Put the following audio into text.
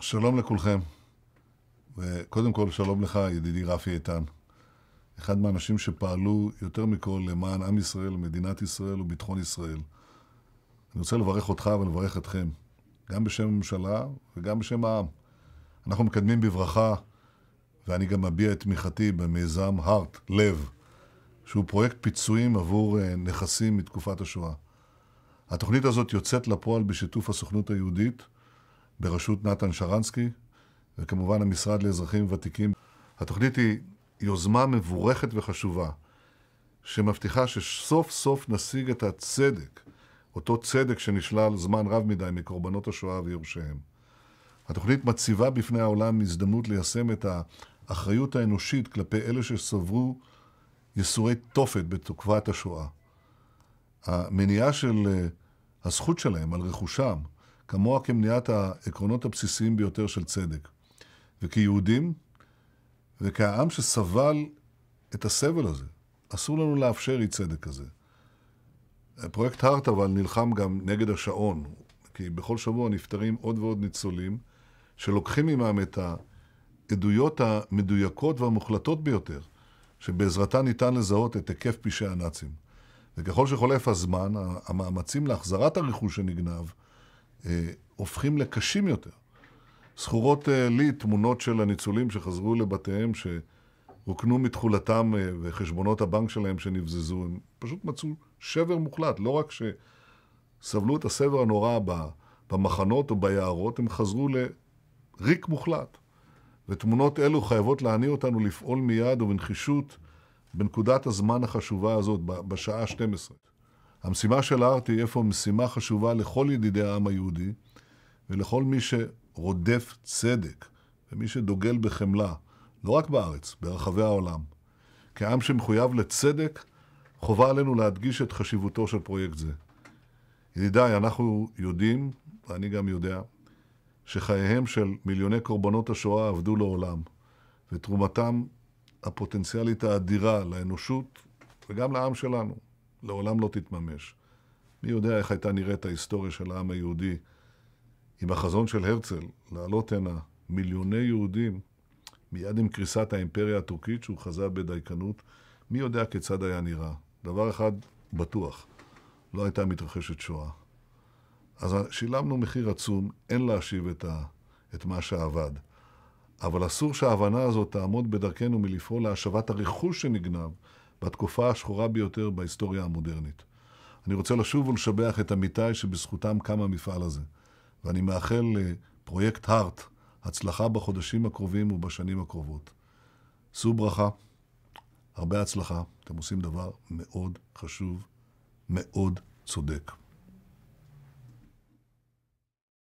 שלום לכולכם. וקודם כל, שלום לך, ידידי רפי איתן. אחד מהאנשים שפעלו יותר מכל למען עם ישראל, מדינת ישראל וביטחון ישראל. אני רוצה לברך אותך ולברך אתכם, גם בשם הממשלה וגם בשם העם. אנחנו מקדמים בברכה, ואני גם מביע את תמיכתי במיזם הארט, לב, שהוא פרויקט פיצויים עבור אה, נכסים מתקופת השואה. התוכנית הזאת יוצאת לפועל בשיתוף הסוכנות היהודית, בראשות נתן שרנסקי, וכמובן המשרד לאזרחים ותיקים. התוכנית היא יוזמה מבורכת וחשובה, שמבטיחה שסוף סוף נשיג את הצדק, אותו צדק שנשלל זמן רב מדי מקורבנות השואה ויורשיהם. התוכנית מציבה בפני העולם הזדמנות ליישם את האחריות האנושית כלפי אלה שסברו ייסורי תופת בתקופת השואה. המניעה של אה, הזכות שלהם על רכושם, כמוה כמניעת העקרונות הבסיסיים ביותר של צדק. וכיהודים, וכהעם שסבל את הסבל הזה, אסור לנו לאפשר אי צדק כזה. פרויקט הארט אבל נלחם גם נגד השעון, כי בכל שבוע נפטרים עוד ועוד ניצולים שלוקחים עמם את העדויות המדויקות והמוחלטות ביותר, שבעזרתן ניתן לזהות את היקף פשעי הנאצים. וככל שחולף הזמן, המאמצים להחזרת הרכוש שנגנב אה, הופכים לקשים יותר. זכורות אה, לי תמונות של הניצולים שחזרו לבתיהם, שרוקנו מתכולתם אה, וחשבונות הבנק שלהם שנבזזו. הם פשוט מצאו שבר מוחלט. לא רק שסבלו את הסבר הנורא במחנות או ביערות, הם חזרו לריק מוחלט. ותמונות אלו חייבות להניע אותנו לפעול מיד ובנחישות בנקודת הזמן החשובה הזאת, בשעה 12. המשימה של ההר תהיה פה משימה חשובה לכל ידידי העם היהודי ולכל מי שרודף צדק ומי שדוגל בחמלה, לא רק בארץ, ברחבי העולם. כעם שמחויב לצדק, חובה עלינו להדגיש את חשיבותו של פרויקט זה. ידידיי, אנחנו יודעים, ואני גם יודע, שחייהם של מיליוני קורבנות השואה עבדו לעולם, ותרומתם הפוטנציאלית האדירה לאנושות וגם לעם שלנו לעולם לא תתממש. מי יודע איך הייתה נראית ההיסטוריה של העם היהודי עם החזון של הרצל לעלות הנה מיליוני יהודים מיד עם קריסת האימפריה הטורקית שהוא חזה בדייקנות, מי יודע כיצד היה נראה. דבר אחד בטוח, לא הייתה מתרחשת שואה. אז שילמנו מחיר עצום, אין להשיב את, ה, את מה שאבד. אבל אסור שההבנה הזאת תעמוד בדרכנו מלפעול להשבת הרכוש שנגנב, בתקופה השחורה ביותר בהיסטוריה המודרנית. אני רוצה לשוב ולשבח את עמיתיי שבזכותם קם המפעל הזה, ואני מאחל לפרויקט הארט הצלחה בחודשים הקרובים ובשנים הקרובות. שאו ברכה, הרבה הצלחה, אתם עושים דבר מאוד חשוב, מאוד צודק.